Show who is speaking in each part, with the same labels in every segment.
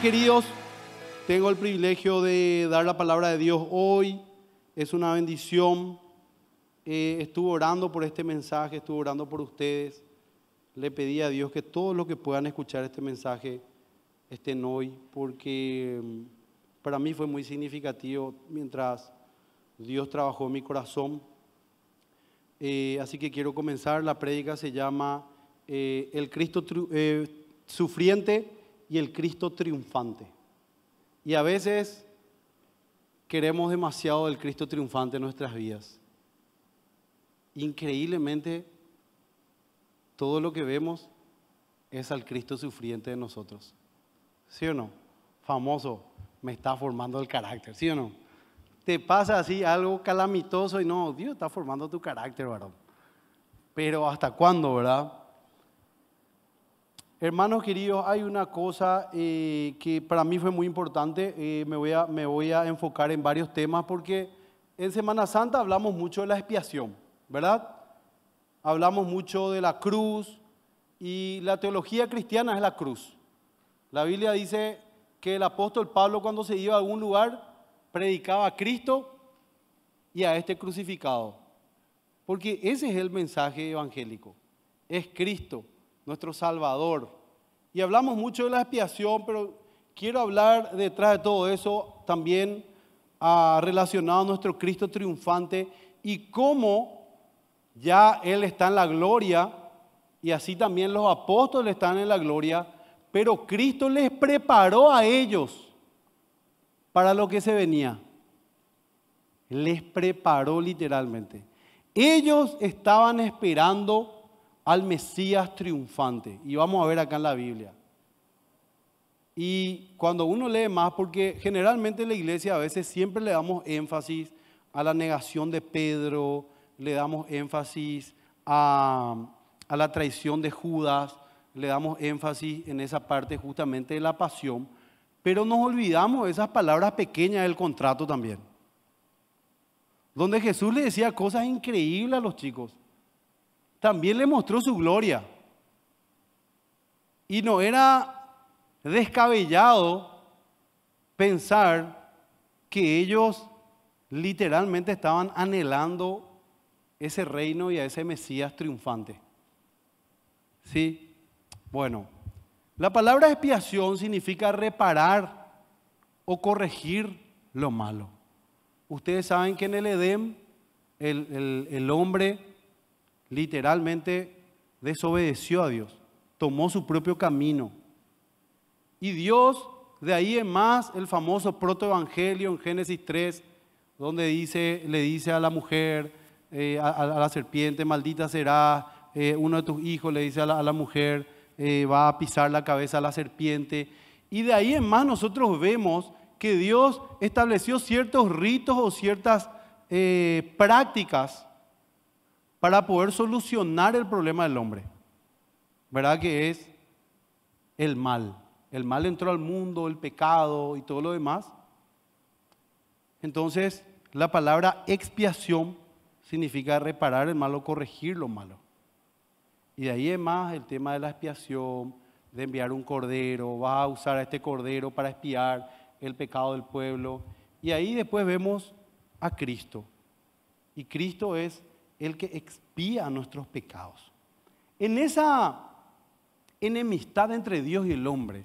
Speaker 1: queridos, tengo el privilegio de dar la palabra de Dios hoy. Es una bendición. Eh, estuve orando por este mensaje, estuve orando por ustedes. Le pedí a Dios que todos los que puedan escuchar este mensaje estén hoy, porque mm, para mí fue muy significativo mientras Dios trabajó en mi corazón. Eh, así que quiero comenzar. La prédica se llama eh, El Cristo sufriente y el Cristo triunfante. Y a veces queremos demasiado el Cristo triunfante en nuestras vidas. Increíblemente, todo lo que vemos es al Cristo sufriente de nosotros. ¿Sí o no? Famoso, me está formando el carácter, ¿sí o no? Te pasa así algo calamitoso y no, Dios está formando tu carácter, varón. Pero ¿hasta cuándo, verdad? Hermanos queridos, hay una cosa eh, que para mí fue muy importante. Eh, me, voy a, me voy a enfocar en varios temas porque en Semana Santa hablamos mucho de la expiación, ¿verdad? Hablamos mucho de la cruz y la teología cristiana es la cruz. La Biblia dice que el apóstol Pablo cuando se iba a algún lugar predicaba a Cristo y a este crucificado. Porque ese es el mensaje evangélico. Es Cristo nuestro Salvador. Y hablamos mucho de la expiación, pero quiero hablar detrás de todo eso también ah, relacionado a nuestro Cristo triunfante y cómo ya Él está en la gloria y así también los apóstoles están en la gloria, pero Cristo les preparó a ellos para lo que se venía. Les preparó literalmente. Ellos estaban esperando al Mesías triunfante. Y vamos a ver acá en la Biblia. Y cuando uno lee más, porque generalmente en la iglesia a veces siempre le damos énfasis a la negación de Pedro, le damos énfasis a, la traición de Judas, le damos énfasis en esa parte justamente de la pasión, pero nos olvidamos esas palabras pequeñas del contrato también, donde Jesús le decía cosas increíbles a los chicos también le mostró su gloria. Y no era descabellado pensar que ellos literalmente estaban anhelando ese reino y a ese Mesías triunfante. ¿Sí? Bueno, la palabra expiación significa reparar o corregir lo malo. Ustedes saben que en el Edén el, el hombre literalmente desobedeció a Dios, tomó su propio camino. Y Dios, de ahí en más, el famoso protoevangelio en Génesis 3, donde dice, le dice a la mujer, eh, a, la serpiente, maldita será, eh, uno de tus hijos le dice a la, mujer, eh, va a pisar la cabeza a la serpiente. Y de ahí en más nosotros vemos que Dios estableció ciertos ritos o ciertas prácticas para poder solucionar el problema del hombre. ¿Verdad que es el mal? El mal entró al mundo, el pecado y todo lo demás. Entonces, la palabra expiación significa reparar el o corregir lo malo. Y de ahí es más el tema de la expiación, de enviar un cordero, vas a usar a este cordero para expiar el pecado del pueblo. Y ahí después vemos a Cristo. Y Cristo es el que expía nuestros pecados. En esa enemistad entre Dios y el hombre,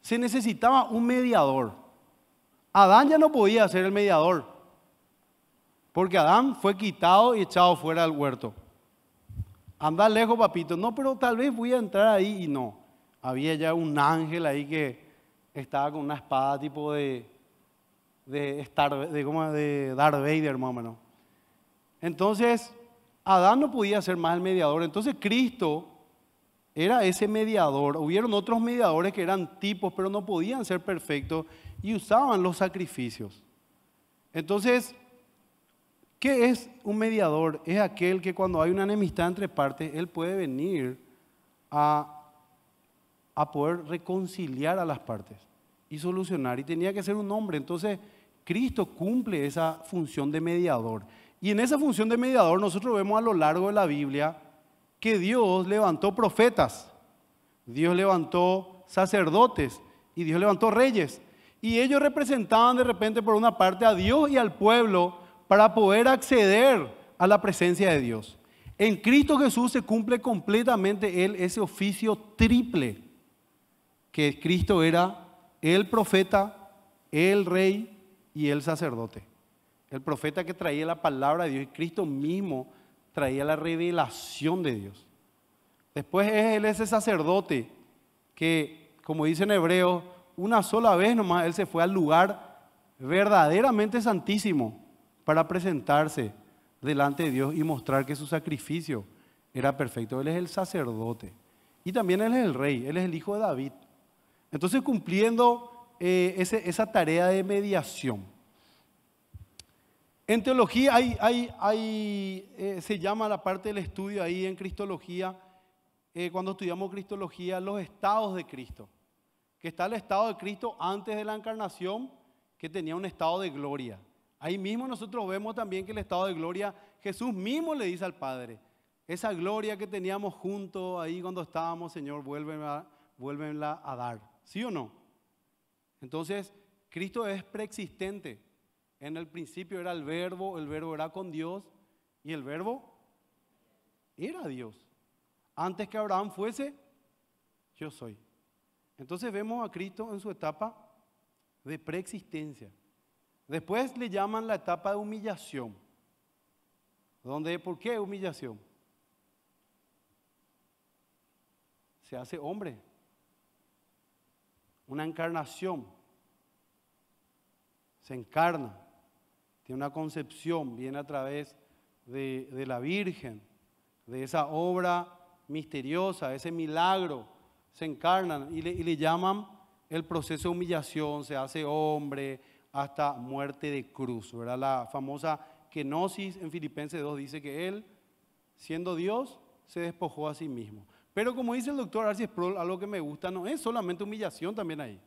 Speaker 1: se necesitaba un mediador. Adán ya no podía ser el mediador, porque Adán fue quitado y echado fuera del huerto. Anda lejos, papito. No, pero tal vez voy a entrar ahí y no. Había ya un ángel ahí que estaba con una espada tipo de, de, Star, de, ¿cómo? de Darth Vader, entonces, Adán no podía ser más el mediador. Entonces, Cristo era ese mediador. Hubieron otros mediadores que eran tipos, pero no podían ser perfectos y usaban los sacrificios. Entonces, ¿qué es un mediador? Es aquel que cuando hay una enemistad entre partes, él puede venir a, poder reconciliar a las partes y solucionar. Y tenía que ser un hombre. Entonces, Cristo cumple esa función de mediador. Y en esa función de mediador nosotros vemos a lo largo de la Biblia que Dios levantó profetas, Dios levantó sacerdotes y Dios levantó reyes. Y ellos representaban de repente por una parte a Dios y al pueblo para poder acceder a la presencia de Dios. En Cristo Jesús se cumple completamente él ese oficio triple, que Cristo era el profeta, el rey y el sacerdote. El profeta que traía la palabra de Dios y Cristo mismo traía la revelación de Dios. Después es él ese sacerdote que, como dice en hebreo, una sola vez nomás él se fue al lugar verdaderamente santísimo para presentarse delante de Dios y mostrar que su sacrificio era perfecto. Él es el sacerdote y también él es el rey, él es el hijo de David. Entonces cumpliendo eh, esa tarea de mediación. En teología hay, hay, hay eh, se llama la parte del estudio ahí en Cristología, eh, cuando estudiamos Cristología, los estados de Cristo. Que está el estado de Cristo antes de la encarnación, que tenía un estado de gloria. Ahí mismo nosotros vemos también que el estado de gloria, Jesús mismo le dice al Padre, esa gloria que teníamos juntos ahí cuando estábamos, Señor, vuélvenla, vuélvenla a dar. ¿Sí o no? Entonces, Cristo es preexistente. En el principio era el verbo, el verbo era con Dios y el verbo era Dios. Antes que Abraham fuese, yo soy. Entonces vemos a Cristo en su etapa de preexistencia. Después le llaman la etapa de humillación. Donde, ¿Por qué humillación? Se hace hombre. Una encarnación. Se encarna una concepción, viene a través de, la Virgen, de esa obra misteriosa, ese milagro, se encarnan y le, llaman el proceso de humillación, se hace hombre hasta muerte de cruz, ¿verdad? La famosa kenosis en Filipenses 2 dice que él, siendo Dios, se despojó a sí mismo. Pero como dice el doctor Arcis a algo que me gusta no es solamente humillación también ahí,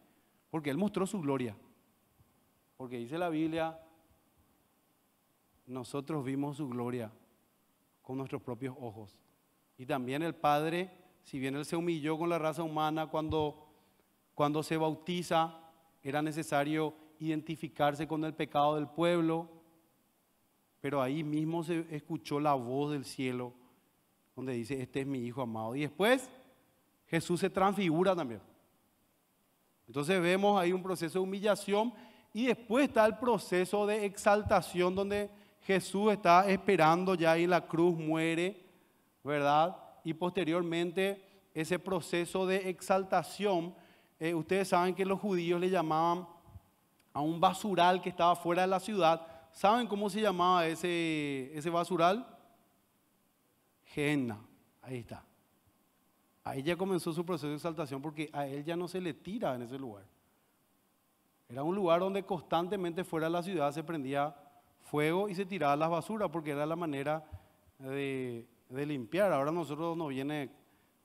Speaker 1: porque él mostró su gloria. Porque dice la Biblia nosotros vimos su gloria con nuestros propios ojos. Y también el Padre, si bien Él se humilló con la raza humana cuando, cuando se bautiza, era necesario identificarse con el pecado del pueblo, pero ahí mismo se escuchó la voz del cielo donde dice, este es mi Hijo amado. Y después Jesús se transfigura también. Entonces vemos ahí un proceso de humillación y después está el proceso de exaltación donde Jesús está esperando ya y la cruz muere, ¿verdad? Y posteriormente ese proceso de exaltación, eh, ustedes saben que los judíos le llamaban a un basural que estaba fuera de la ciudad. ¿Saben cómo se llamaba ese, ese basural? Genna, Ahí está. Ahí ya comenzó su proceso de exaltación porque a él ya no se le tira en ese lugar. Era un lugar donde constantemente fuera de la ciudad se prendía fuego y se tiraba las basuras porque era la manera de, limpiar. Ahora nosotros nos viene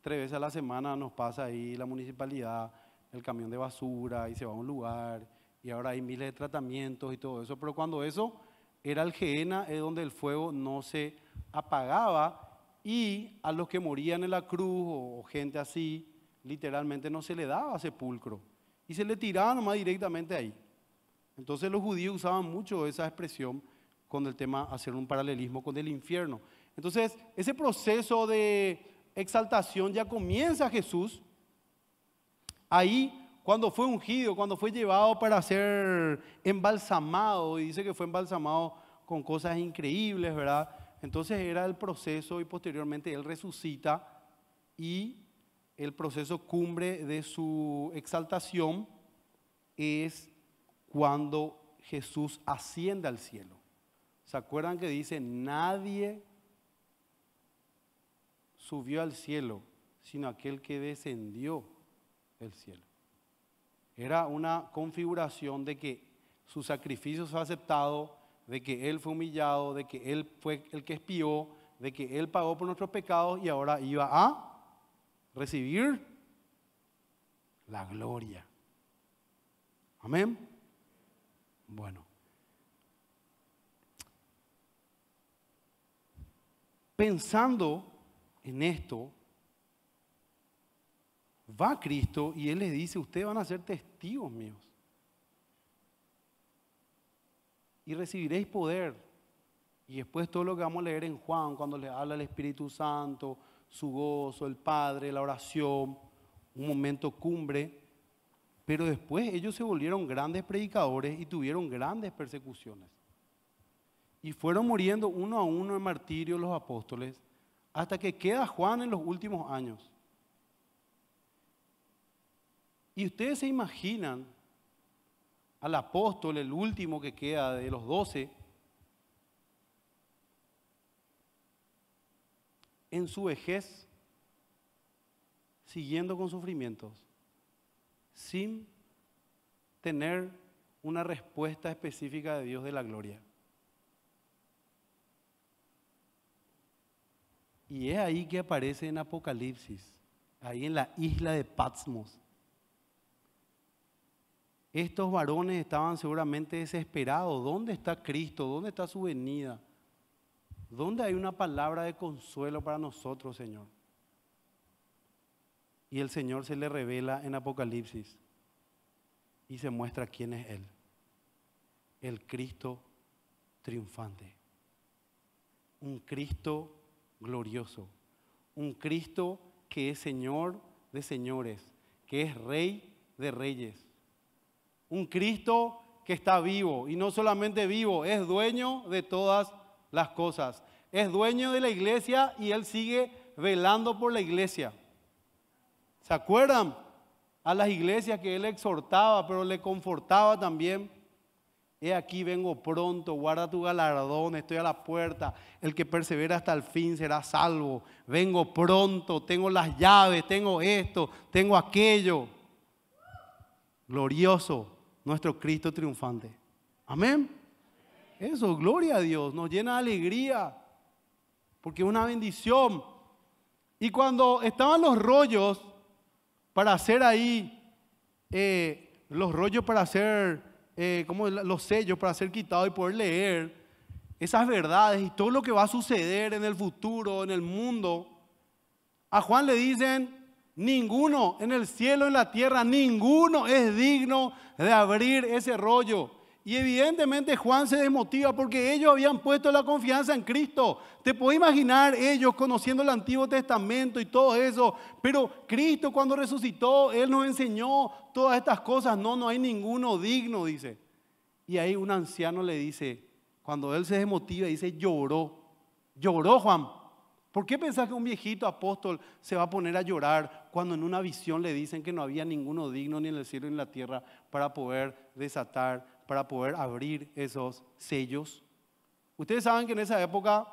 Speaker 1: tres veces a la semana, nos pasa ahí la municipalidad, el camión de basura y se va a un lugar y ahora hay miles de tratamientos y todo eso. Pero cuando eso era el Geena, es donde el fuego no se apagaba y a los que morían en la cruz o gente así, literalmente no se le daba sepulcro y se le tiraba nomás directamente ahí. Entonces los judíos usaban mucho esa expresión con el tema, hacer un paralelismo con el infierno. Entonces, ese proceso de exaltación ya comienza Jesús ahí cuando fue ungido, cuando fue llevado para ser embalsamado, y dice que fue embalsamado con cosas increíbles, ¿verdad? Entonces era el proceso y posteriormente él resucita y el proceso cumbre de su exaltación es cuando Jesús asciende al cielo. ¿Se acuerdan que dice, nadie subió al cielo, sino aquel que descendió del cielo? Era una configuración de que su sacrificio fue aceptado, de que Él fue humillado, de que Él fue el que espió, de que Él pagó por nuestros pecados y ahora iba a recibir la gloria. Amén. Bueno, Pensando en esto, va Cristo y Él les dice, ustedes van a ser testigos míos. Y recibiréis poder. Y después todo lo que vamos a leer en Juan, cuando le habla el Espíritu Santo, su gozo, el Padre, la oración, un momento cumbre. Pero después ellos se volvieron grandes predicadores y tuvieron grandes persecuciones. Y fueron muriendo uno a uno en martirio los apóstoles hasta que queda Juan en los últimos años. Y ustedes se imaginan al apóstol, el último que queda de los doce, en su vejez, siguiendo con sufrimientos, sin tener una respuesta específica de Dios de la gloria. Y es ahí que aparece en Apocalipsis, ahí en la isla de Patmos. Estos varones estaban seguramente desesperados. ¿Dónde está Cristo? ¿Dónde está su venida? ¿Dónde hay una palabra de consuelo para nosotros, Señor? Y el Señor se le revela en Apocalipsis y se muestra quién es Él. El Cristo triunfante. Un Cristo glorioso, un Cristo que es Señor de señores, que es Rey de reyes, un Cristo que está vivo y no solamente vivo, es dueño de todas las cosas, es dueño de la iglesia y Él sigue velando por la iglesia. ¿Se acuerdan? A las iglesias que Él exhortaba, pero le confortaba también He aquí vengo pronto, guarda tu galardón, estoy a la puerta. El que persevera hasta el fin será salvo. Vengo pronto, tengo las llaves, tengo esto, tengo aquello. Glorioso, nuestro Cristo triunfante. Amén. Eso, gloria a Dios, nos llena de alegría, porque es una bendición. Y cuando estaban los rollos para hacer ahí, eh, los rollos para hacer eh, como los sellos para ser quitados y poder leer esas verdades y todo lo que va a suceder en el futuro, en el mundo. A Juan le dicen, ninguno en el cielo, en la tierra, ninguno es digno de abrir ese rollo. Y evidentemente Juan se desmotiva porque ellos habían puesto la confianza en Cristo. Te puedo imaginar ellos conociendo el Antiguo Testamento y todo eso. Pero Cristo cuando resucitó, Él nos enseñó todas estas cosas. No, no hay ninguno digno, dice. Y ahí un anciano le dice, cuando Él se desmotiva, dice, lloró. Lloró Juan. ¿Por qué pensás que un viejito apóstol se va a poner a llorar cuando en una visión le dicen que no había ninguno digno ni en el cielo ni en la tierra para poder desatar para poder abrir esos sellos. Ustedes saben que en esa época,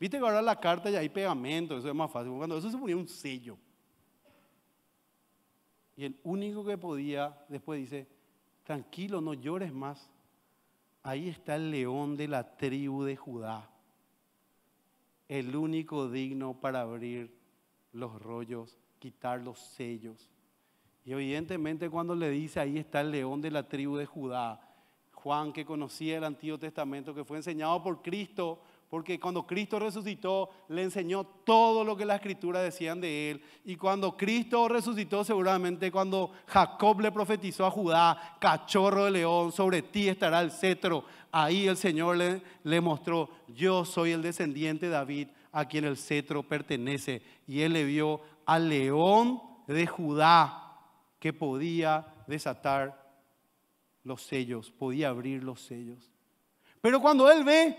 Speaker 1: viste que ahora la carta ya hay pegamento, eso es más fácil. Cuando eso se ponía un sello. Y el único que podía, después dice, tranquilo, no llores más. Ahí está el león de la tribu de Judá, el único digno para abrir los rollos, quitar los sellos. Y evidentemente cuando le dice, ahí está el león de la tribu de Judá, Juan, que conocía el Antiguo Testamento, que fue enseñado por Cristo, porque cuando Cristo resucitó, le enseñó todo lo que las escrituras decían de él. Y cuando Cristo resucitó, seguramente cuando Jacob le profetizó a Judá, cachorro de león, sobre ti estará el cetro. Ahí el Señor le, le mostró, yo soy el descendiente de David, a quien el cetro pertenece. Y él le vio al león de Judá que podía desatar los sellos, podía abrir los sellos. Pero cuando él ve,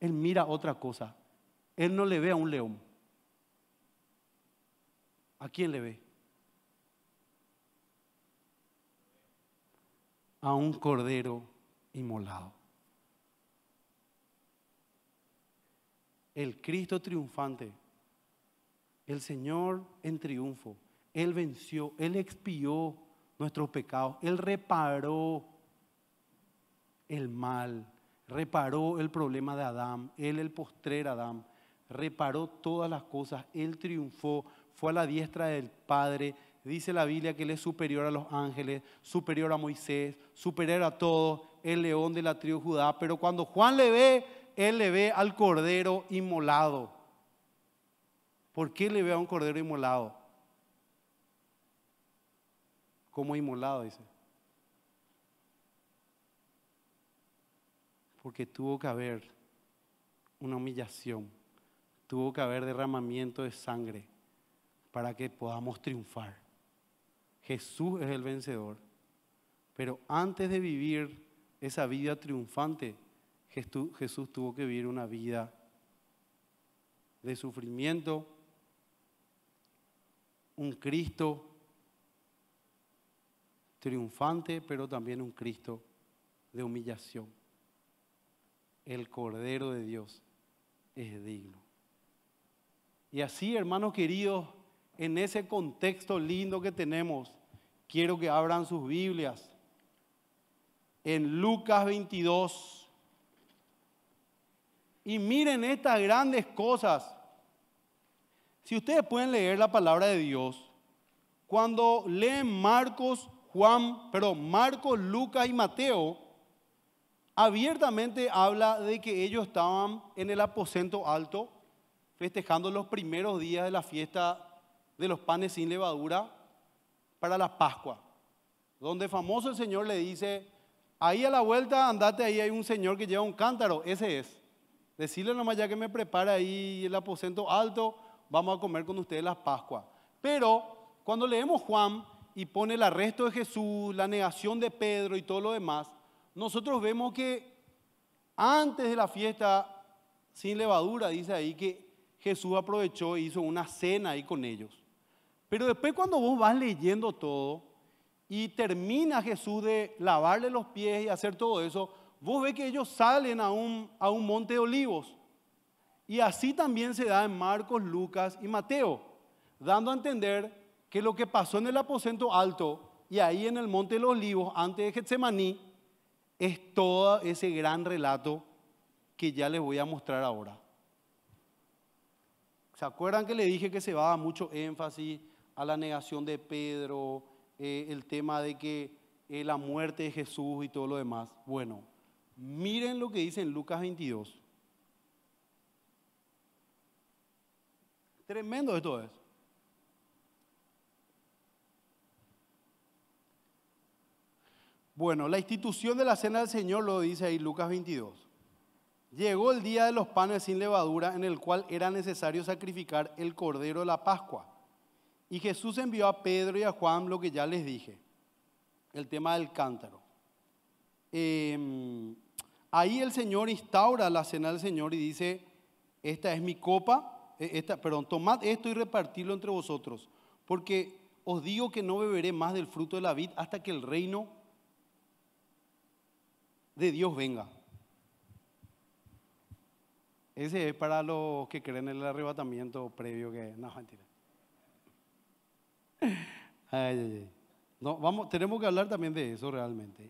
Speaker 1: él mira otra cosa. Él no le ve a un león. ¿A quién le ve? A un cordero inmolado. El Cristo triunfante, el Señor en triunfo, Él venció, Él expió nuestros pecados. Él reparó el mal, reparó el problema de Adán, él el postrer Adán, reparó todas las cosas, él triunfó, fue a la diestra del Padre. Dice la Biblia que él es superior a los ángeles, superior a Moisés, superior a todo, el león de la tribu Judá. Pero cuando Juan le ve, él le ve al cordero inmolado. ¿Por qué le ve a un cordero inmolado? como inmolado, dice. Porque tuvo que haber una humillación, tuvo que haber derramamiento de sangre para que podamos triunfar. Jesús es el vencedor. Pero antes de vivir esa vida triunfante, Jesús tuvo que vivir una vida de sufrimiento, un Cristo triunfante, pero también un Cristo de humillación. El Cordero de Dios es digno. Y así, hermanos queridos, en ese contexto lindo que tenemos, quiero que abran sus Biblias. En Lucas 22. Y miren estas grandes cosas. Si ustedes pueden leer la palabra de Dios, cuando leen Marcos Juan, pero Marcos, Lucas y Mateo abiertamente habla de que ellos estaban en el aposento alto festejando los primeros días de la fiesta de los panes sin levadura para la Pascua, donde famoso el Señor le dice, ahí a la vuelta andate, ahí hay un señor que lleva un cántaro, ese es. Decirle nomás ya que me prepara ahí el aposento alto, vamos a comer con ustedes las Pascuas. Pero cuando leemos Juan, y pone el arresto de Jesús, la negación de Pedro y todo lo demás, nosotros vemos que antes de la fiesta sin levadura, dice ahí que Jesús aprovechó e hizo una cena ahí con ellos. Pero después cuando vos vas leyendo todo y termina Jesús de lavarle los pies y hacer todo eso, vos ves que ellos salen a un, a un monte de olivos. Y así también se da en Marcos, Lucas y Mateo, dando a entender que lo que pasó en el aposento alto y ahí en el Monte de los Olivos, antes de Getsemaní, es todo ese gran relato que ya les voy a mostrar ahora. ¿Se acuerdan que le dije que se va a mucho énfasis a la negación de Pedro, eh, el tema de que eh, la muerte de Jesús y todo lo demás? Bueno, miren lo que dice en Lucas 22. Tremendo esto es. Bueno, la institución de la cena del Señor lo dice ahí Lucas 22. Llegó el día de los panes sin levadura en el cual era necesario sacrificar el cordero de la Pascua. Y Jesús envió a Pedro y a Juan lo que ya les dije, el tema del cántaro. Em, ahí el Señor instaura la cena del Señor y dice, esta es mi copa, e-, esta, perdón, tomad esto y repartidlo entre vosotros, porque os digo que no beberé más del fruto de la vid hasta que el reino de Dios venga. Ese es para los que creen en el arrebatamiento previo que... No, mentira. No, vamos, tenemos que hablar también de eso realmente.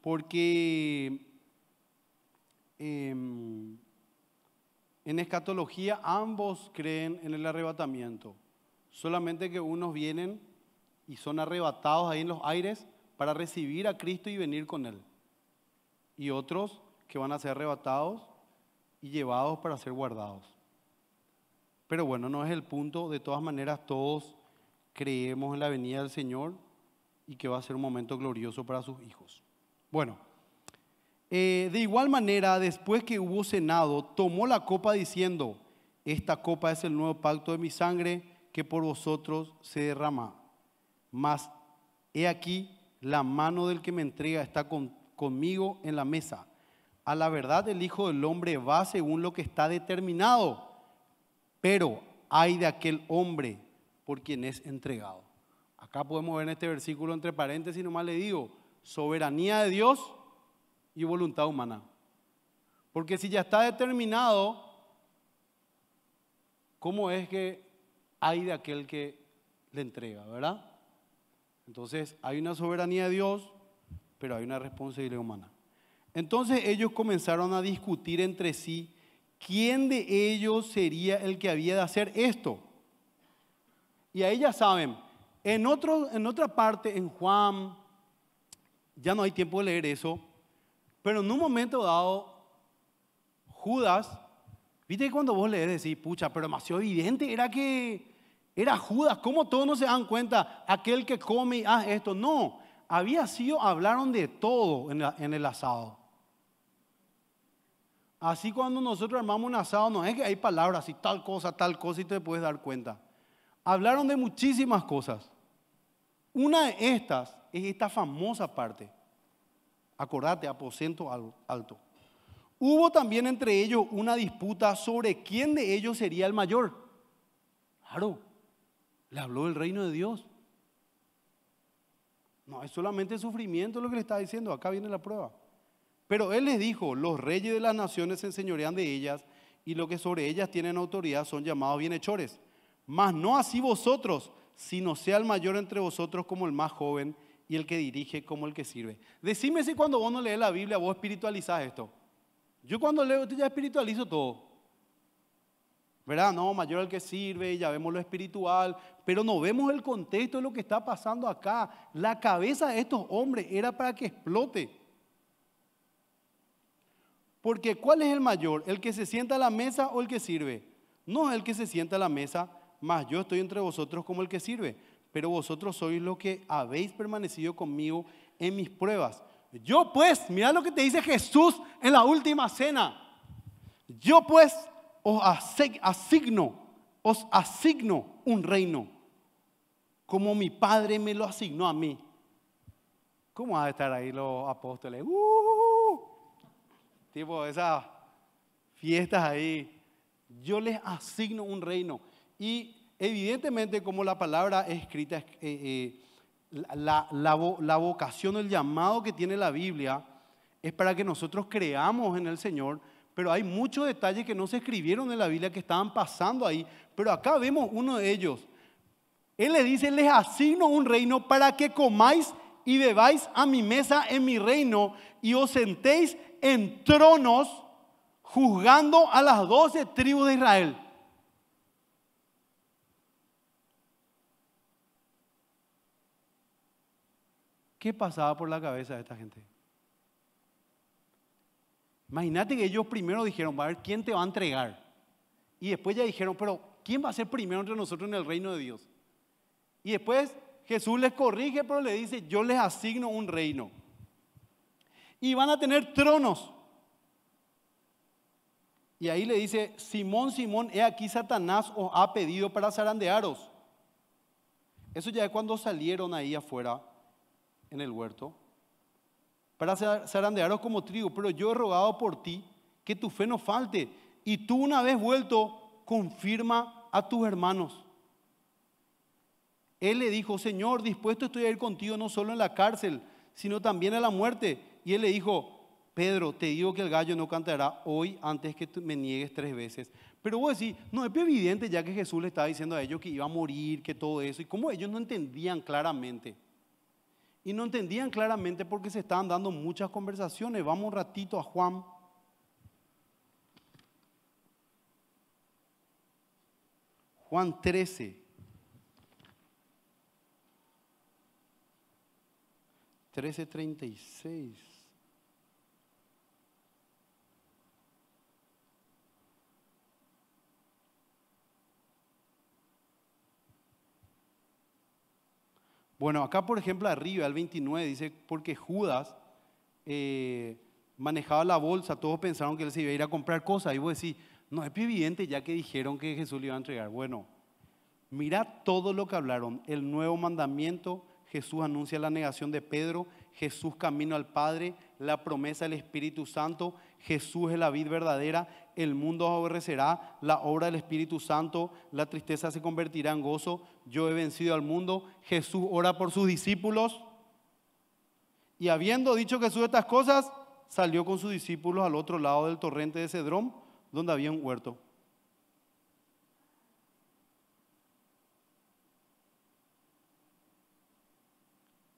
Speaker 1: Porque em, en escatología ambos creen en el arrebatamiento. Solamente que unos vienen y son arrebatados ahí en los aires para recibir a Cristo y venir con Él. Y otros que van a ser arrebatados y llevados para ser guardados. Pero bueno, no es el punto. De todas maneras, todos creemos en la venida del Señor y que va a ser un momento glorioso para sus hijos. Bueno, eh, de igual manera, después que hubo cenado, tomó la copa diciendo, esta copa es el nuevo pacto de mi sangre que por vosotros se derrama. Mas he aquí la mano del que me entrega está conmigo en la mesa. A la verdad el Hijo del Hombre va según lo que está determinado, pero hay de aquel hombre por quien es entregado. Acá podemos ver en este versículo entre paréntesis, nomás le digo, soberanía de Dios y voluntad humana. Porque si ya está determinado, ¿cómo es que hay de aquel que le entrega, verdad? Entonces, hay una soberanía de Dios, pero hay una responsabilidad humana. Entonces ellos comenzaron a discutir entre sí quién de ellos sería el que había de hacer esto. Y ahí ya saben, en, otro, en otra parte, en Juan, ya no hay tiempo de leer eso, pero en un momento dado, Judas, viste que cuando vos lees decís, pucha, pero demasiado evidente era que era Judas, ¿cómo todos no se dan cuenta? Aquel que come y hace esto. No, había sido, hablaron de todo en, en el asado. Así cuando nosotros armamos un asado, no es que hay palabras y tal cosa, tal cosa y te puedes dar cuenta. Hablaron de muchísimas cosas. Una de estas es esta famosa parte. Acordate, aposento alto. Hubo también entre ellos una disputa sobre quién de ellos sería el mayor. Claro. Le habló del reino de Dios. No, es solamente sufrimiento lo que le está diciendo. Acá viene la prueba. Pero él les dijo, los reyes de las naciones se enseñorean de ellas y los que sobre ellas tienen autoridad son llamados bienhechores. Mas no así vosotros, sino sea el mayor entre vosotros como el más joven y el que dirige como el que sirve. Decime si cuando vos no lees la Biblia vos espiritualizás esto. Yo cuando leo, ya espiritualizo todo. ¿Verdad? No, mayor al que sirve, ya vemos lo espiritual, pero no vemos el contexto de lo que está pasando acá. La cabeza de estos hombres era para que explote. Porque ¿cuál es el mayor? ¿El que se sienta a la mesa o el que sirve? No el que se sienta a la mesa, más yo estoy entre vosotros como el que sirve, pero vosotros sois los que habéis permanecido conmigo en mis pruebas. Yo pues, mira lo que te dice Jesús en la última cena. Yo pues os asigno, os asigno un reino, como mi padre me lo asignó a mí. ¿Cómo van a estar ahí los apóstoles? ¡Uh! Tipo esas fiestas ahí. Yo les asigno un reino. Y evidentemente como la palabra escrita, eh, eh, la vocación, el llamado que tiene la Biblia es para que nosotros creamos en el Señor pero hay muchos detalles que no se escribieron en la Biblia que estaban pasando ahí. Pero acá vemos uno de ellos. Él le dice, les asigno un reino para que comáis y bebáis a mi mesa en mi reino y os sentéis en tronos juzgando a las doce tribus de Israel. ¿Qué pasaba por la cabeza de esta gente? Imagínate que ellos primero dijeron, va a ver quién te va a entregar. Y después ya dijeron, pero ¿quién va a ser primero entre nosotros en el reino de Dios? Y después Jesús les corrige, pero le dice, yo les asigno un reino. Y van a tener tronos. Y ahí le dice, Simón, Simón, he aquí Satanás os ha pedido para zarandearos. Eso ya es cuando salieron ahí afuera en el huerto para zarandearos como trigo, pero yo he rogado por ti que tu fe no falte. Y tú una vez vuelto, confirma a tus hermanos. Él le dijo, Señor, dispuesto estoy a ir contigo no solo en la cárcel, sino también a la muerte. Y él le dijo, Pedro, te digo que el gallo no cantará hoy antes que me niegues tres veces. Pero vos decís, no es evidente ya que Jesús le estaba diciendo a ellos que iba a morir, que todo eso, y como ellos no entendían claramente. Y no entendían claramente porque se estaban dando muchas conversaciones. Vamos un ratito a Juan. Juan 13. 13.36. Bueno, acá por ejemplo arriba, el 29, dice, porque Judas eh, manejaba la bolsa, todos pensaron que él se iba a ir a comprar cosas. Y vos decís, no es evidente ya que dijeron que Jesús le iba a entregar. Bueno, mira todo lo que hablaron, el nuevo mandamiento, Jesús anuncia la negación de Pedro, Jesús camino al Padre, la promesa del Espíritu Santo, Jesús es la vid verdadera, el mundo aborrecerá, la obra del Espíritu Santo, la tristeza se convertirá en gozo, yo he vencido al mundo, Jesús ora por sus discípulos. Y habiendo dicho Jesús estas cosas, salió con sus discípulos al otro lado del torrente de Cedrón, donde había un huerto.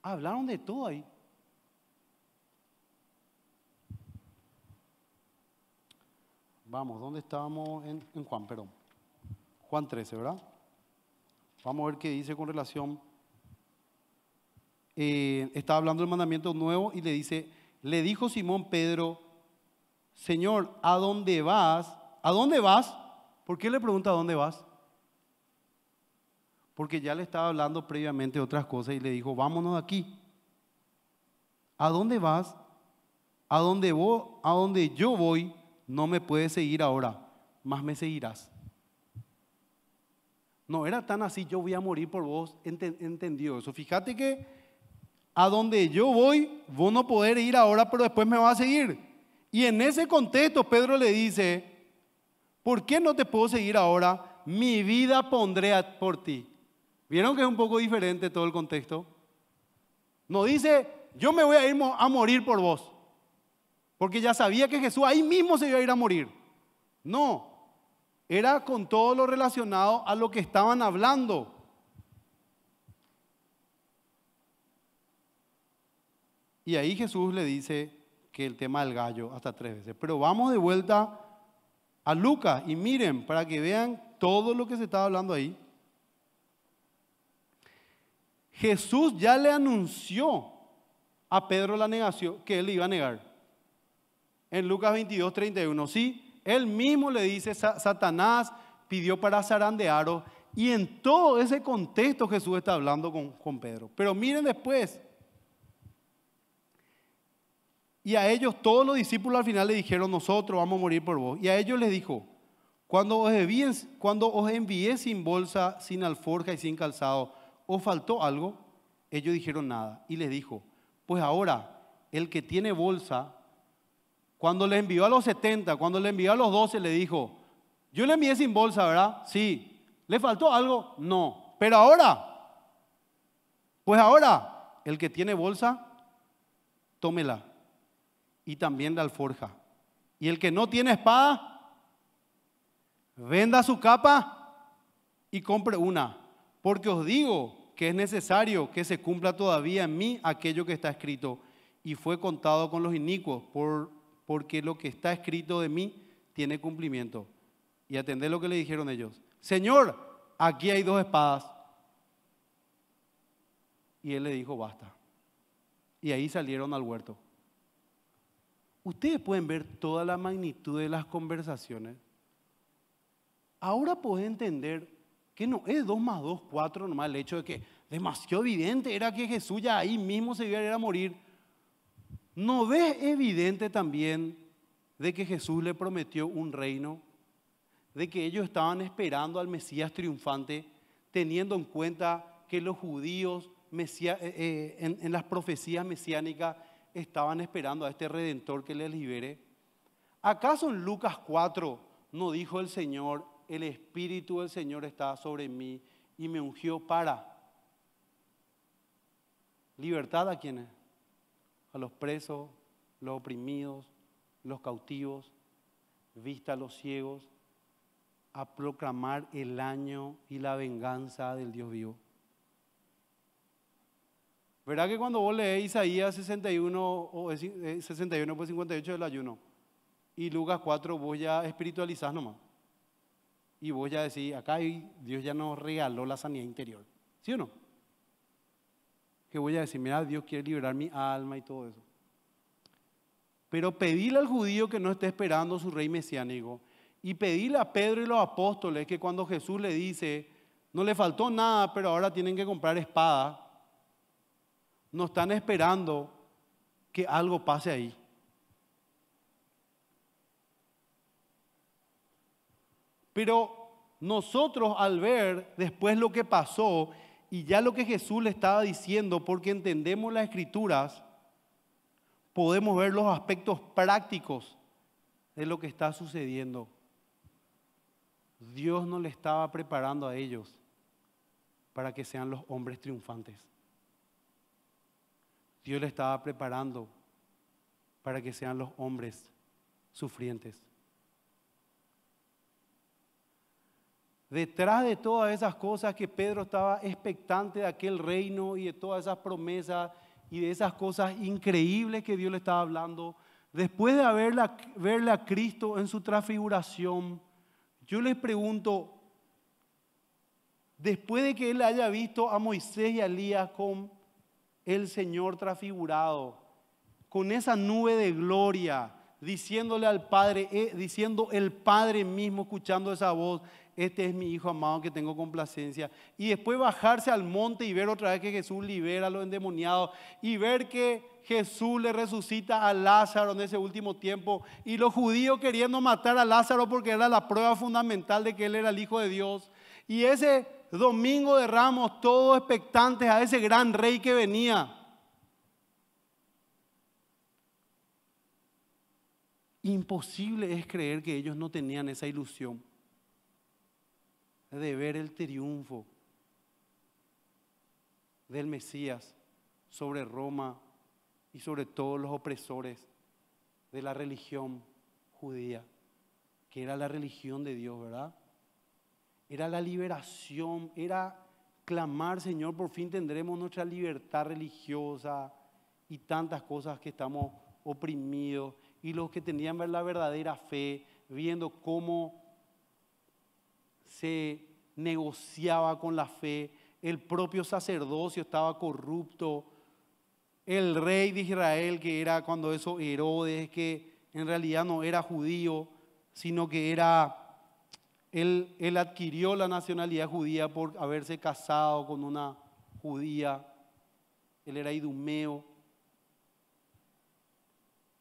Speaker 1: Hablaron de todo ahí. Vamos, ¿dónde estábamos? En, Juan, perdón. Juan 13, ¿verdad? Vamos a ver qué dice con relación. Eh, estaba está hablando del mandamiento nuevo y le dice, le dijo Simón Pedro, Señor, ¿a dónde vas? ¿A dónde vas? ¿Por qué le pregunta a dónde vas? Porque ya le estaba hablando previamente otras cosas y le dijo, vámonos de aquí. ¿A dónde vas? ¿A dónde, vos, a dónde yo voy? no me puedes seguir ahora, más me seguirás. No era tan así, yo voy a morir por vos, entendió eso. Fíjate que a donde yo voy, vos no podés ir ahora, pero después me vas a seguir. Y en ese contexto Pedro le dice, ¿por qué no te puedo seguir ahora? Mi vida pondré por ti. ¿Vieron que es un poco diferente todo el contexto? No dice, yo me voy a ir a morir por vos porque ya sabía que Jesús ahí mismo se iba a ir a morir. No, era con todo lo relacionado a lo que estaban hablando. Y ahí Jesús le dice que el tema del gallo hasta tres veces. Pero vamos de vuelta a Lucas y miren para que vean todo lo que se estaba hablando ahí. Jesús ya le anunció a Pedro la negación que él iba a negar en Lucas 22, 31. Sí, él mismo le dice, Satanás pidió para zarandearos. Y en todo ese contexto Jesús está hablando con, con Pedro. Pero miren después. Y a ellos todos los discípulos al final le dijeron, nosotros vamos a morir por vos. Y a ellos les dijo, cuando os, cuando os envié sin bolsa, sin alforja y sin calzado, ¿os faltó algo? Ellos dijeron nada. Y les dijo, pues ahora el que tiene bolsa, cuando le envió a los 70, cuando le envió a los 12, le dijo, yo le envié sin bolsa, ¿verdad? Sí. ¿Le faltó algo? No. Pero ahora, pues ahora, el que tiene bolsa, tómela. Y también la alforja. Y el que no tiene espada, venda su capa y compre una. Porque os digo que es necesario que se cumpla todavía en mí aquello que está escrito. Y fue contado con los inicuos por porque lo que está escrito de mí tiene cumplimiento. Y atender lo que le dijeron ellos. Señor, aquí hay dos espadas. Y él le dijo, basta. Y ahí salieron al huerto. Ustedes pueden ver toda la magnitud de las conversaciones. Ahora pueden entender que no es dos más dos, cuatro, nomás el hecho de que demasiado evidente era que Jesús ya ahí mismo se iba a ir a morir. ¿No ves evidente también de que Jesús le prometió un reino? De que ellos estaban esperando al Mesías triunfante, teniendo en cuenta que los judíos eh, eh, en, las profecías mesiánicas estaban esperando a este redentor que les libere. ¿Acaso en Lucas 4 no dijo el Señor, el Espíritu del Señor está sobre mí y me ungió para libertad a quienes? a los presos, los oprimidos, los cautivos, vista a los ciegos, a proclamar el año y la venganza del Dios vivo. ¿Verdad que cuando vos lees Isaías 61, o 61 58 del ayuno y Lucas 4, vos ya espiritualizás nomás? Y vos ya decís, acá Dios ya nos regaló la sanidad interior. ¿Sí o no? que voy a decir, mira, Dios quiere liberar mi alma y todo eso. Pero pedíle al judío que no esté esperando su rey mesiánico y pedíle a Pedro y los apóstoles que cuando Jesús le dice, no le faltó nada, pero ahora tienen que comprar espada, no están esperando que algo pase ahí. Pero nosotros al ver después lo que pasó y ya lo que Jesús le estaba diciendo, porque entendemos las escrituras, podemos ver los aspectos prácticos de lo que está sucediendo. Dios no le estaba preparando a ellos para que sean los hombres triunfantes. Dios le estaba preparando para que sean los hombres sufrientes. Detrás de todas esas cosas que Pedro estaba expectante de aquel reino y de todas esas promesas y de esas cosas increíbles que Dios le estaba hablando, después de haberla, verle a Cristo en su transfiguración, yo les pregunto, después de que él haya visto a Moisés y a Elías con el Señor transfigurado, con esa nube de gloria, diciéndole al Padre, eh, diciendo el Padre mismo, escuchando esa voz, este es mi hijo amado que tengo complacencia. Y después bajarse al monte y ver otra vez que Jesús libera a los endemoniados y ver que Jesús le resucita a Lázaro en ese último tiempo y los judíos queriendo matar a Lázaro porque era la prueba fundamental de que él era el hijo de Dios. Y ese domingo de ramos, todos expectantes a ese gran rey que venía. Imposible es creer que ellos no tenían esa ilusión de ver el triunfo del Mesías sobre Roma y sobre todos los opresores de la religión judía, que era la religión de Dios, ¿verdad? Era la liberación, era clamar, Señor, por fin tendremos nuestra libertad religiosa y tantas cosas que estamos oprimidos y los que tenían la verdadera fe, viendo cómo se negociaba con la fe, el propio sacerdocio estaba corrupto, el rey de Israel, que era cuando eso Herodes, que en realidad no era judío, sino que era, él, él adquirió la nacionalidad judía por haberse casado con una judía, él era idumeo.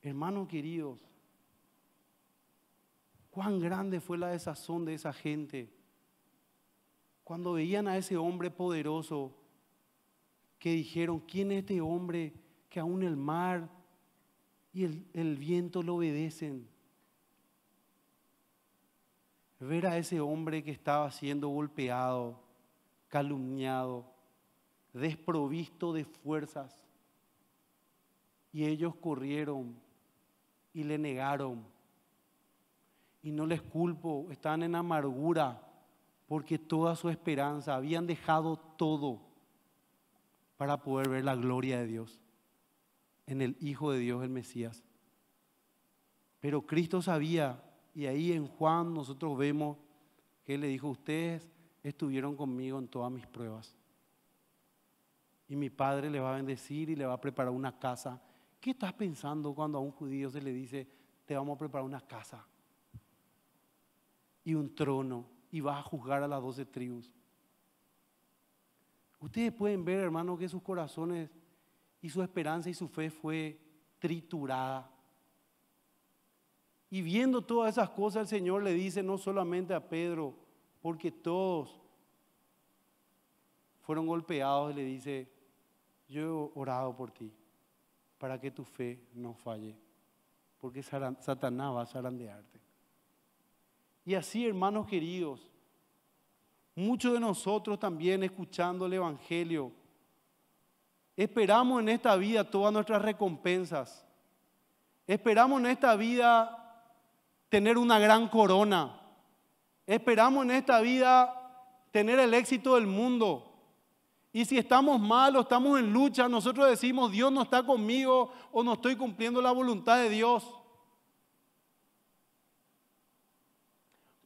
Speaker 1: Hermanos queridos, cuán grande fue la desazón de esa gente cuando veían a ese hombre poderoso, que dijeron, ¿quién es este hombre que aún el mar y el, el viento lo obedecen? Ver a ese hombre que estaba siendo golpeado, calumniado, desprovisto de fuerzas. Y ellos corrieron y le negaron. Y no les culpo, están en amargura, porque toda su esperanza, habían dejado todo para poder ver la gloria de Dios en el Hijo de Dios, el Mesías. Pero Cristo sabía, y ahí en Juan nosotros vemos que Él le dijo, ustedes estuvieron conmigo en todas mis pruebas. Y mi Padre le va a bendecir y le va a preparar una casa. ¿Qué estás pensando cuando a un judío se le dice, te vamos a preparar una casa y un trono? y va a juzgar a las doce tribus. Ustedes pueden ver, hermano, que sus corazones y su esperanza y su fe fue triturada. Y viendo todas esas cosas, el Señor le dice no solamente a Pedro, porque todos fueron golpeados, y le dice, yo he orado por ti, para que tu fe no falle, porque Satanás va a zarandearte. Y así, hermanos queridos, muchos de nosotros también escuchando el Evangelio, esperamos en esta vida todas nuestras recompensas. Esperamos en esta vida tener una gran corona. Esperamos en esta vida tener el éxito del mundo. Y si estamos mal o estamos en lucha, nosotros decimos, Dios no está conmigo o no estoy cumpliendo la voluntad de Dios.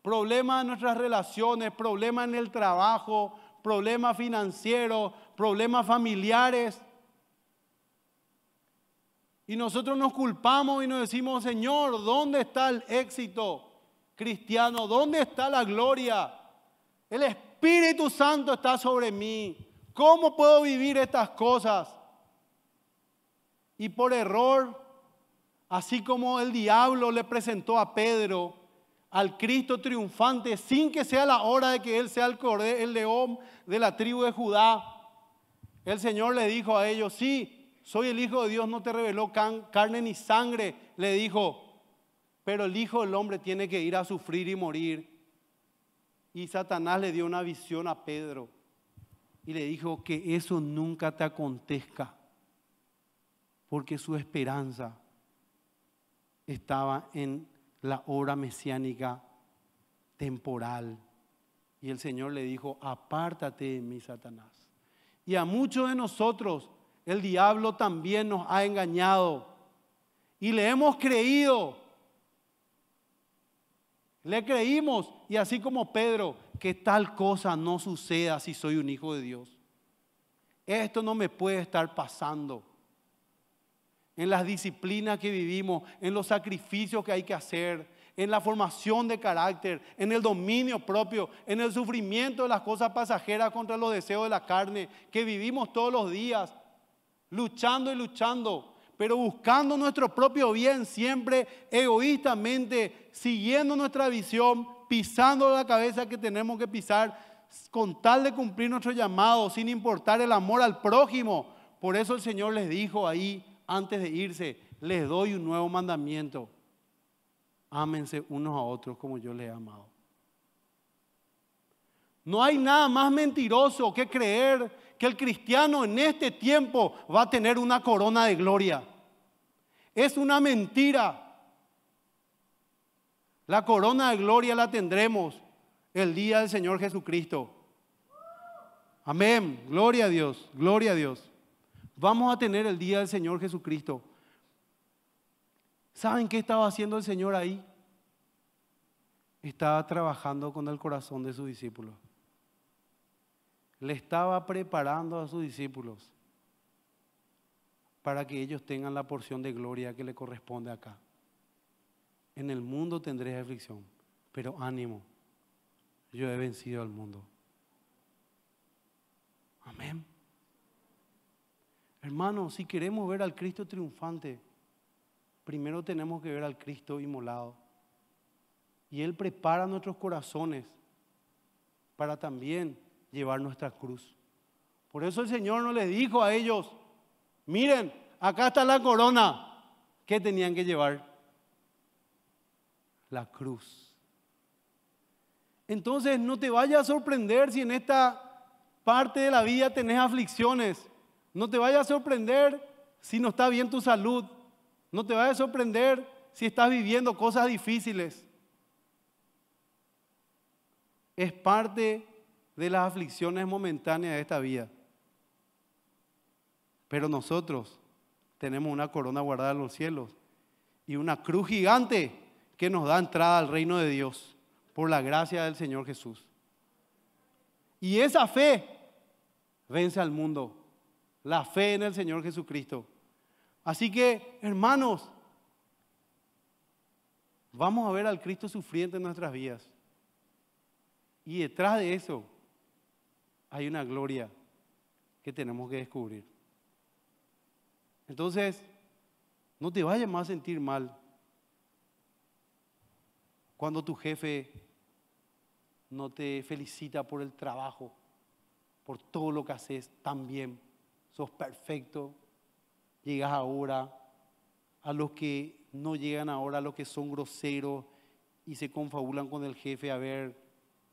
Speaker 1: Problemas en nuestras relaciones, problemas en el trabajo, problemas financieros, problemas familiares. Y nosotros nos culpamos y nos decimos, Señor, ¿dónde está el éxito cristiano? ¿Dónde está la gloria? El Espíritu Santo está sobre mí. ¿Cómo puedo vivir estas cosas? Y por error, así como el diablo le presentó a Pedro, al Cristo triunfante sin que sea la hora de que Él sea el, el león de la tribu de Judá. El Señor le dijo a ellos, sí, soy el Hijo de Dios, no te reveló carne ni sangre, le dijo, pero el Hijo del Hombre tiene que ir a sufrir y morir. Y Satanás le dio una visión a Pedro y le dijo que eso nunca te acontezca, porque su esperanza estaba en la obra mesiánica temporal. Y el Señor le dijo, apártate mi Satanás. Y a muchos de nosotros el diablo también nos ha engañado. Y le hemos creído. Le creímos. Y así como Pedro, que tal cosa no suceda si soy un hijo de Dios. Esto no me puede estar pasando en las disciplinas que vivimos, en los sacrificios que hay que hacer, en la formación de carácter, en el dominio propio, en el sufrimiento de las cosas pasajeras contra los deseos de la carne que vivimos todos los días, luchando y luchando, pero buscando nuestro propio bien siempre egoístamente, siguiendo nuestra visión, pisando la cabeza que tenemos que pisar con tal de cumplir nuestro llamado, sin importar el amor al prójimo. Por eso el Señor les dijo ahí antes de irse, les doy un nuevo mandamiento. Ámense unos a otros como yo les he amado. No hay nada más mentiroso que creer que el cristiano en este tiempo va a tener una corona de gloria. Es una mentira. La corona de gloria la tendremos el día del Señor Jesucristo. Amén. Gloria a Dios. Gloria a Dios. Vamos a tener el día del Señor Jesucristo. ¿Saben qué estaba haciendo el Señor ahí? Estaba trabajando con el corazón de sus discípulos. Le estaba preparando a sus discípulos para que ellos tengan la porción de gloria que le corresponde acá. En el mundo tendré aflicción, pero ánimo, yo he vencido al mundo. Amén. Hermanos, si queremos ver al Cristo triunfante, primero tenemos que ver al Cristo inmolado. Y Él prepara nuestros corazones para también llevar nuestra cruz. Por eso el Señor no le dijo a ellos, miren, acá está la corona. ¿Qué tenían que llevar? La cruz. Entonces no te vayas a sorprender si en esta parte de la vida tenés aflicciones. No te vaya a sorprender si no está bien tu salud. No te vaya a sorprender si estás viviendo cosas difíciles. Es parte de las aflicciones momentáneas de esta vida. Pero nosotros tenemos una corona guardada en los cielos y una cruz gigante que nos da entrada al reino de Dios por la gracia del Señor Jesús. Y esa fe vence al mundo la fe en el Señor Jesucristo. Así que, hermanos, vamos a ver al Cristo sufriendo en nuestras vidas. Y detrás de eso hay una gloria que tenemos que descubrir. Entonces, no te vayas más a sentir mal cuando tu jefe no te felicita por el trabajo, por todo lo que haces tan bien sos perfecto, llegas ahora, a los que no llegan ahora, a los que son groseros y se confabulan con el jefe a ver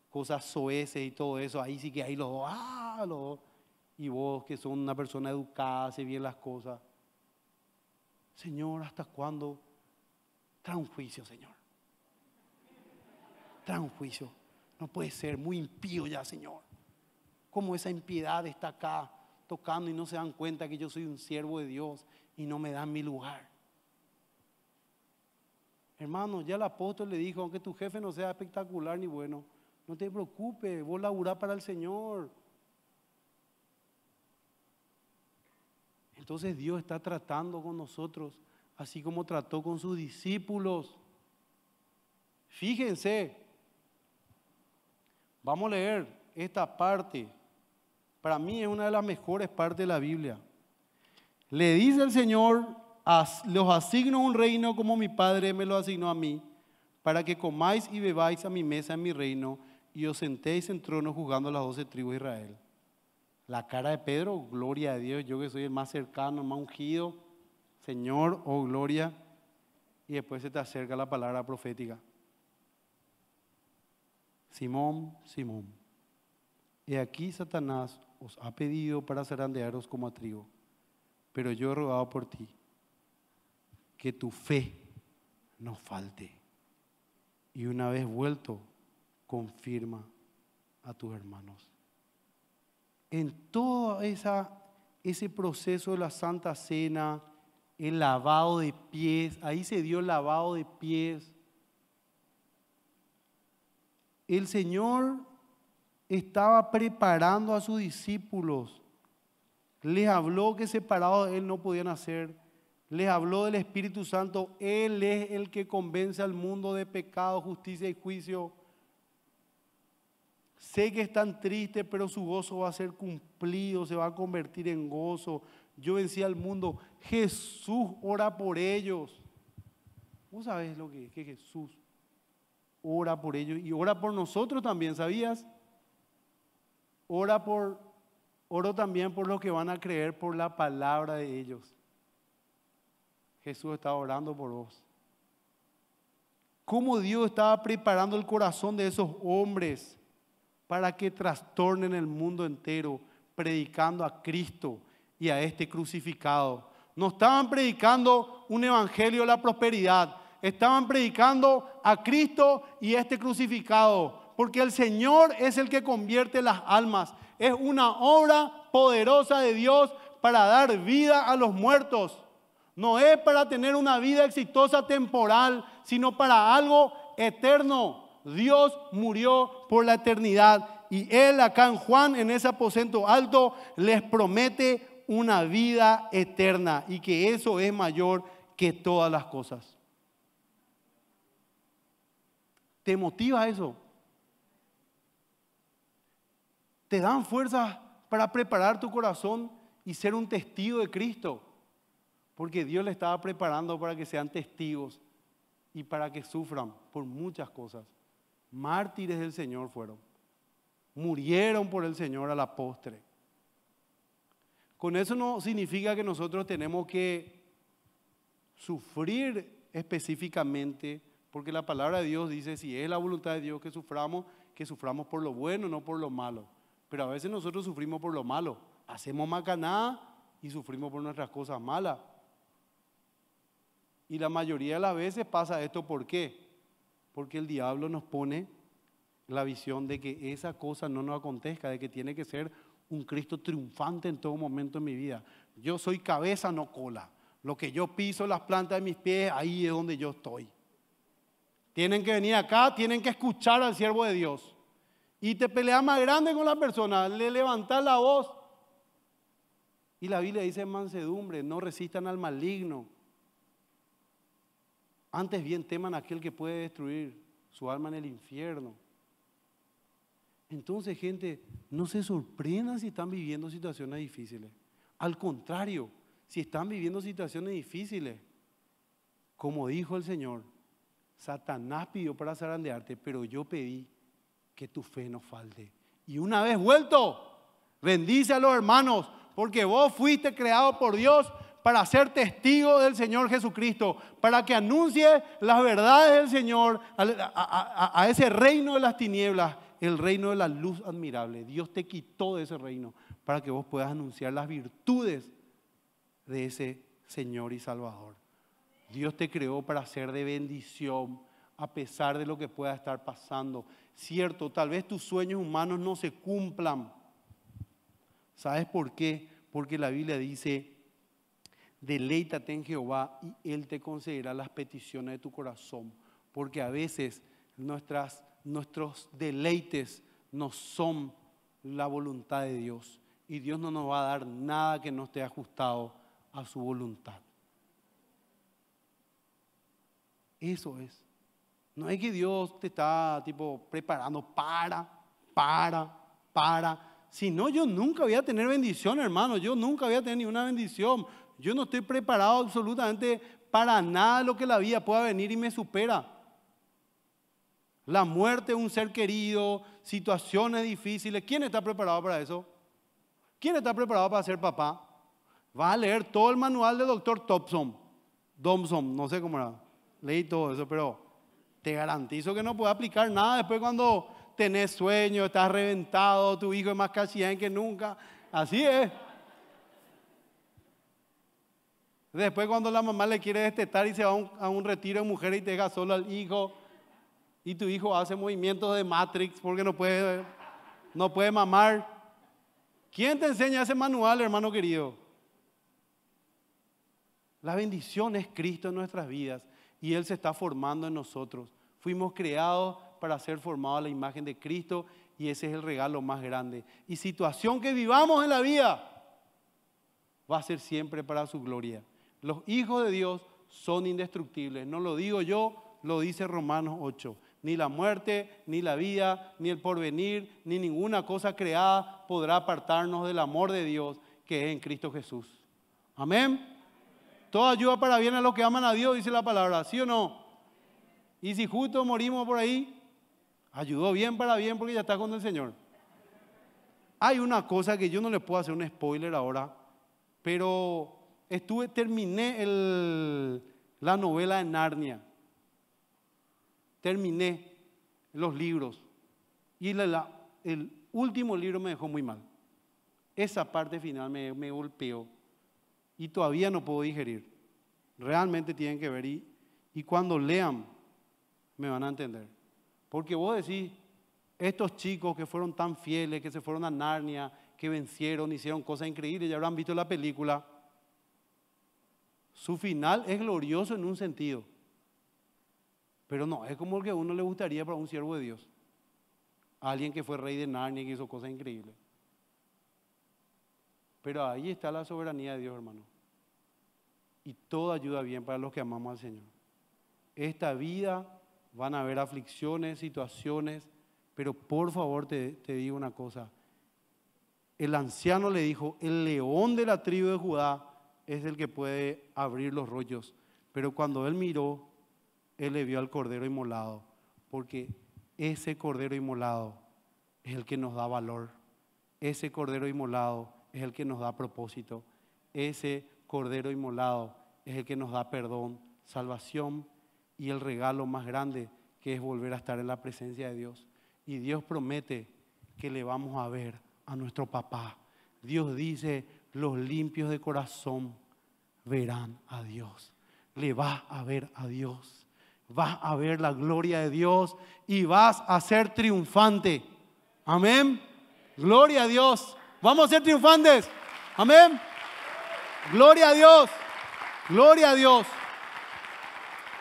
Speaker 1: cosas soeces y todo eso, ahí sí que hay los dos, ¡ah! Y vos que son una persona educada, hace bien las cosas. Señor, ¿hasta cuándo? Trae un juicio, Señor. Trae un juicio. No puede ser muy impío ya, Señor. ¿Cómo esa impiedad está acá? tocando y no se dan cuenta que yo soy un siervo de Dios y no me dan mi lugar. Hermano, ya el apóstol le dijo, aunque tu jefe no sea espectacular ni bueno, no te preocupes, vos laburás para el Señor. Entonces Dios está tratando con nosotros, así como trató con sus discípulos. Fíjense, vamos a leer esta parte para mí es una de las mejores partes de la Biblia. Le dice el Señor, los asigno un reino como mi Padre me lo asignó a mí, para que comáis y bebáis a mi mesa en mi reino y os sentéis en trono jugando a las doce tribus de Israel. La cara de Pedro, gloria a Dios, yo que soy el más cercano, el más ungido, Señor, oh gloria. Y después se te acerca la palabra profética. Simón, Simón, Y aquí Satanás os ha pedido para zarandearos como a trigo, pero yo he rogado por ti que tu fe no falte. Y una vez vuelto, confirma a tus hermanos. En todo esa, ese proceso de la Santa Cena, el lavado de pies, ahí se dio el lavado de pies. El Señor estaba preparando a sus discípulos. Les habló que separados de Él no podían hacer. Les habló del Espíritu Santo. Él es el que convence al mundo de pecado, justicia y juicio. Sé que están tristes, pero su gozo va a ser cumplido, se va a convertir en gozo. Yo vencí al mundo. Jesús ora por ellos. ¿Vos sabés lo que es que Jesús ora por ellos y ora por nosotros también, ¿sabías? Ora por, oro también por los que van a creer por la palabra de ellos. Jesús está orando por vos. ¿Cómo Dios estaba preparando el corazón de esos hombres para que trastornen el mundo entero predicando a Cristo y a este crucificado? No estaban predicando un evangelio de la prosperidad, estaban predicando a Cristo y a este crucificado porque el Señor es el que convierte las almas. Es una obra poderosa de Dios para dar vida a los muertos. No es para tener una vida exitosa temporal, sino para algo eterno. Dios murió por la eternidad y Él acá en Juan, en ese aposento alto, les promete una vida eterna y que eso es mayor que todas las cosas. ¿Te motiva eso? te dan fuerzas para preparar tu corazón y ser un testigo de Cristo. Porque Dios le estaba preparando para que sean testigos y para que sufran por muchas cosas. Mártires del Señor fueron. Murieron por el Señor a la postre. Con eso no significa que nosotros tenemos que sufrir específicamente, porque la palabra de Dios dice, si es la voluntad de Dios que suframos, que suframos por lo bueno, no por lo malo. Pero a veces nosotros sufrimos por lo malo. Hacemos macanada y sufrimos por nuestras cosas malas. Y la mayoría de las veces pasa esto, ¿por qué? Porque el diablo nos pone la visión de que esa cosa no nos acontezca, de que tiene que ser un Cristo triunfante en todo momento en mi vida. Yo soy cabeza, no cola. Lo que yo piso, las plantas de mis pies, ahí es donde yo estoy. Tienen que venir acá, tienen que escuchar al siervo de Dios y te peleas más grande con la persona, le levantas la voz. Y la Biblia dice mansedumbre, no resistan al maligno. Antes bien teman a aquel que puede destruir su alma en el infierno. Entonces, gente, no se sorprendan si están viviendo situaciones difíciles. Al contrario, si están viviendo situaciones difíciles, como dijo el Señor, Satanás pidió para zarandearte, pero yo pedí que tu fe no falte. Y una vez vuelto, bendice a los hermanos, porque vos fuiste creado por Dios para ser testigo del Señor Jesucristo, para que anuncie las verdades del Señor a, a ese reino de las tinieblas, el reino de la luz admirable. Dios te quitó de ese reino para que vos puedas anunciar las virtudes de ese Señor y Salvador. Dios te creó para ser de bendición a pesar de lo que pueda estar pasando. Cierto, tal vez tus sueños humanos no se cumplan. ¿Sabes por qué? Porque la Biblia dice, deleítate en Jehová y Él te concederá las peticiones de tu corazón. Porque a veces nuestros deleites no son la voluntad de Dios. Y Dios no nos va a dar nada que no esté ajustado a su voluntad. Eso es. No es que Dios te está tipo preparando para, para, para. Si no, yo nunca voy a tener bendición, hermano. Yo nunca voy a tener una bendición. Yo no estoy preparado absolutamente para nada lo que la vida pueda venir y me supera. La muerte de un ser querido, situaciones difíciles. ¿Quién está preparado para eso? ¿Quién está preparado para ser papá? Va a leer todo el manual del doctor Thompson. Thompson, no sé cómo era. Leí todo eso, pero te garantizo que no puede aplicar nada después cuando tenés sueño, estás reventado, tu hijo es más casián que nunca. Así es. Después cuando la mamá le quiere destetar y se va a un, retiro de mujeres y te deja solo al hijo y tu hijo hace movimientos de Matrix porque no puede, no puede mamar. ¿Quién te enseña ese manual, hermano querido? La bendición es Cristo en nuestras vidas y Él se está formando en nosotros. Fuimos creados para ser formados a la imagen de Cristo y ese es el regalo más grande. Y situación que vivamos en la vida va a ser siempre para su gloria. Los hijos de Dios son indestructibles. No lo digo yo, lo dice Romanos 8. Ni la muerte, ni la vida, ni el porvenir, ni ninguna cosa creada podrá apartarnos del amor de Dios que es en Cristo Jesús. Amén todo ayuda para bien a los que aman a Dios, dice la palabra, ¿sí o no? Y si justo morimos por ahí, ayudó bien para bien porque ya está con el Señor. Hay una cosa que yo no le puedo hacer un spoiler ahora, pero estuve, terminé la novela de Narnia. Terminé los libros. Y el último libro me dejó muy mal. Esa parte final me golpeó y todavía no puedo digerir. Realmente tienen que ver y, cuando lean me van a entender. Porque vos decís, estos chicos que fueron tan fieles, que se fueron a Narnia, que vencieron, hicieron cosas increíbles, ya habrán visto la película. Su final es glorioso en un sentido, pero no, es como el que a uno le gustaría para un siervo de Dios. Alguien que fue rey de Narnia y que hizo cosas increíbles. Pero ahí está la soberanía de Dios, hermano. Y todo ayuda bien para los que amamos al Señor. Esta vida van a haber aflicciones, situaciones, pero por favor te, digo una cosa. El anciano le dijo, el león de la tribu de Judá es el que puede abrir los rollos. Pero cuando él miró, él le vio al cordero inmolado, porque ese cordero inmolado es el que nos da valor. Ese cordero inmolado es el que nos da propósito. Ese cordero inmolado es el que nos da perdón, salvación y el regalo más grande que es volver a estar en la presencia de Dios. Y Dios promete que le vamos a ver a nuestro papá. Dios dice, los limpios de corazón verán a Dios. Le vas a ver a Dios. Vas a ver la gloria de Dios y vas a ser triunfante. Amén. Gloria a Dios. Vamos a ser triunfantes. Amén. Gloria a Dios. Gloria a Dios.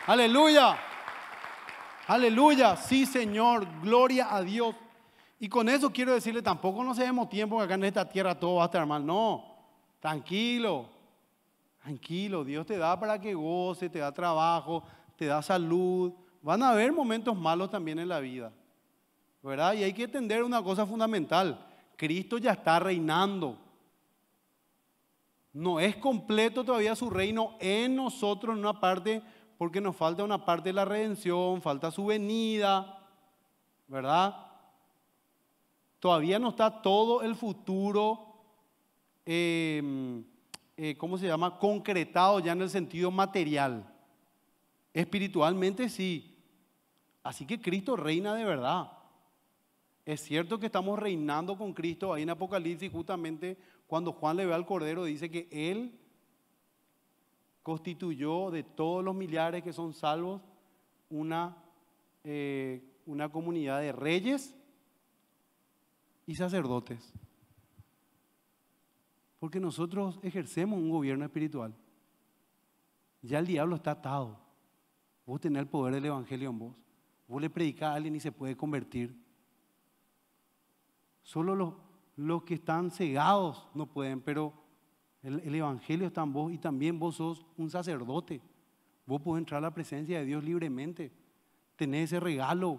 Speaker 1: Aleluya. Aleluya. Sí, Señor. Gloria a Dios. Y con eso quiero decirle, tampoco no demos tiempo que acá en esta tierra todo va a estar mal. No. Tranquilo. Tranquilo. Dios te da para que goce, te da trabajo, te da salud. Van a haber momentos malos también en la vida. ¿Verdad? Y hay que entender una cosa fundamental. Cristo ya está reinando. No es completo todavía su reino en nosotros en una parte, porque nos falta una parte de la redención, falta su venida, ¿verdad? Todavía no está todo el futuro, em, eh, ¿cómo se llama? Concretado ya en el sentido material. Espiritualmente sí. Así que Cristo reina de verdad. Es cierto que estamos reinando con Cristo. Ahí en Apocalipsis, justamente cuando Juan le ve al Cordero, dice que Él constituyó de todos los millares que son salvos una, eh, una comunidad de reyes y sacerdotes. Porque nosotros ejercemos un gobierno espiritual. Ya el diablo está atado. Vos tenés el poder del Evangelio en vos. Vos le predicas a alguien y se puede convertir. Solo los, que están cegados no pueden, pero el, Evangelio está en vos y también vos sos un sacerdote. Vos podés entrar a la presencia de Dios libremente, tenés ese regalo.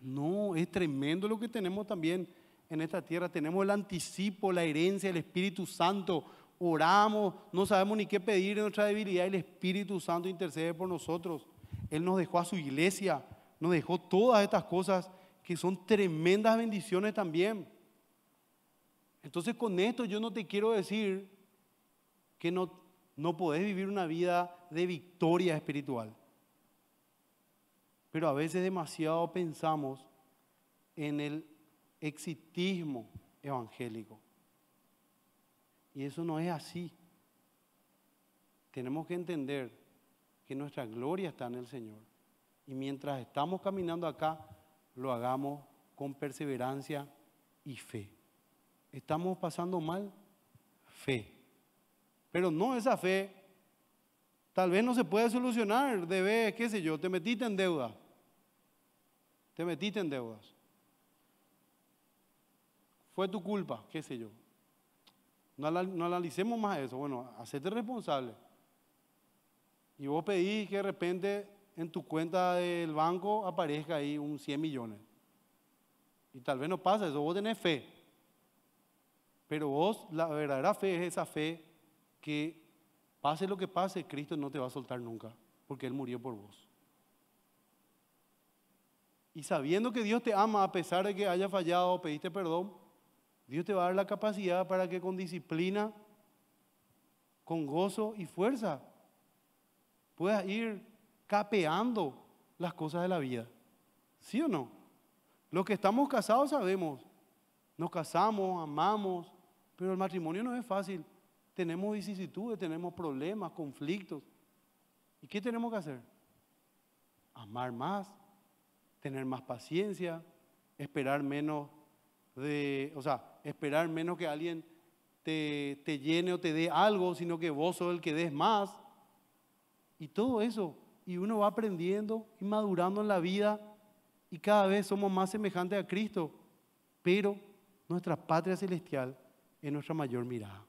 Speaker 1: No, es tremendo lo que tenemos también en esta tierra. Tenemos el anticipo, la herencia, el Espíritu Santo. Oramos, no sabemos ni qué pedir en nuestra debilidad. El Espíritu Santo intercede por nosotros. Él nos dejó a su iglesia, nos dejó todas estas cosas que son tremendas bendiciones también. Entonces con esto yo no te quiero decir que no, no podés vivir una vida de victoria espiritual. Pero a veces demasiado pensamos en el exitismo evangélico. Y eso no es así. Tenemos que entender que nuestra gloria está en el Señor. Y mientras estamos caminando acá, lo hagamos con perseverancia y fe. ¿Estamos pasando mal? Fe. Pero no esa fe, tal vez no se puede solucionar, debes, qué sé yo, te metiste en deuda. Te metiste en deudas. Fue tu culpa, qué sé yo. No, no analicemos más eso. Bueno, hacete responsable. Y vos pedís que de repente en tu cuenta del banco aparezca ahí un 100 millones. Y tal vez no pasa eso, vos tenés fe. Pero vos, la verdadera fe es esa fe que pase lo que pase, Cristo no te va a soltar nunca, porque Él murió por vos. Y sabiendo que Dios te ama a pesar de que haya fallado, pediste perdón, Dios te va a dar la capacidad para que con disciplina, con gozo y fuerza, puedas ir capeando las cosas de la vida. ¿Sí o no? Los que estamos casados sabemos, nos casamos, amamos, pero el matrimonio no es fácil. Tenemos vicisitudes, tenemos problemas, conflictos. ¿Y qué tenemos que hacer? Amar más, tener más paciencia, esperar menos de, o sea, esperar menos que alguien te, te llene o te dé algo, sino que vos sos el que des más. Y todo eso y uno va aprendiendo y madurando en la vida y cada vez somos más semejantes a Cristo, pero nuestra patria celestial es nuestra mayor mirada.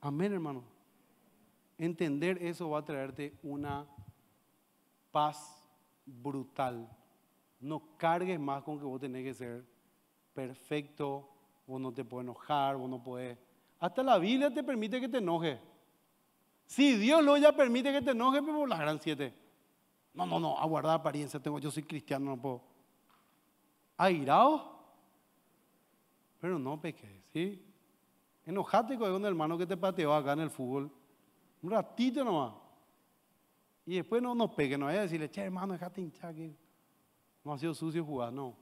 Speaker 1: Amén, hermano. Entender eso va a traerte una paz brutal. No cargues más con que vos tenés que ser perfecto, vos no te puedes enojar, vos no puedes... Hasta la Biblia te permite que te enojes. Si Dios lo ya permite que te enojes, pues las gran siete. No, no, no, guardar apariencia, tengo, yo soy cristiano, no puedo. Airado, pero no peque ¿sí? Enojate con un hermano que te pateó acá en el fútbol. Un ratito nomás. Y después no nos pegue, no vaya a decirle, che hermano, déjate hinchar que no ha sido sucio jugar, no.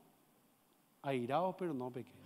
Speaker 1: Airado, pero no peque